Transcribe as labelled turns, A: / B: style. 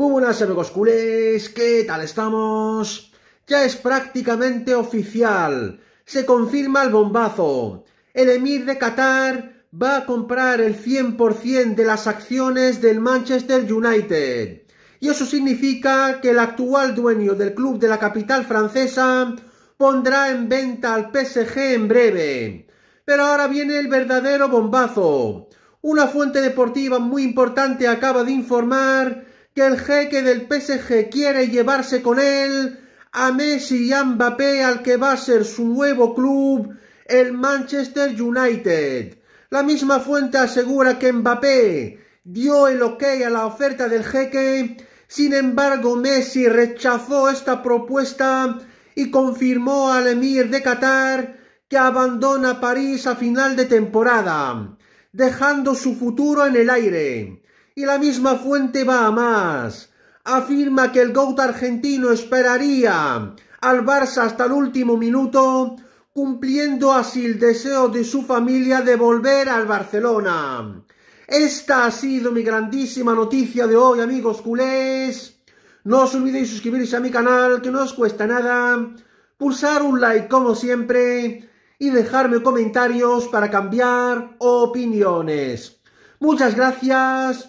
A: Muy buenas amigos culés, ¿qué tal estamos? Ya es prácticamente oficial, se confirma el bombazo. El emir de Qatar va a comprar el 100% de las acciones del Manchester United. Y eso significa que el actual dueño del club de la capital francesa pondrá en venta al PSG en breve. Pero ahora viene el verdadero bombazo. Una fuente deportiva muy importante acaba de informar que el jeque del PSG quiere llevarse con él a Messi y a Mbappé al que va a ser su nuevo club, el Manchester United. La misma fuente asegura que Mbappé dio el ok a la oferta del jeque, sin embargo Messi rechazó esta propuesta y confirmó al emir de Qatar que abandona París a final de temporada, dejando su futuro en el aire y la misma fuente va a más. Afirma que el GOAT argentino esperaría al Barça hasta el último minuto, cumpliendo así el deseo de su familia de volver al Barcelona. Esta ha sido mi grandísima noticia de hoy, amigos culés. No os olvidéis suscribirse a mi canal, que no os cuesta nada. Pulsar un like, como siempre. Y dejarme comentarios para cambiar opiniones. Muchas gracias.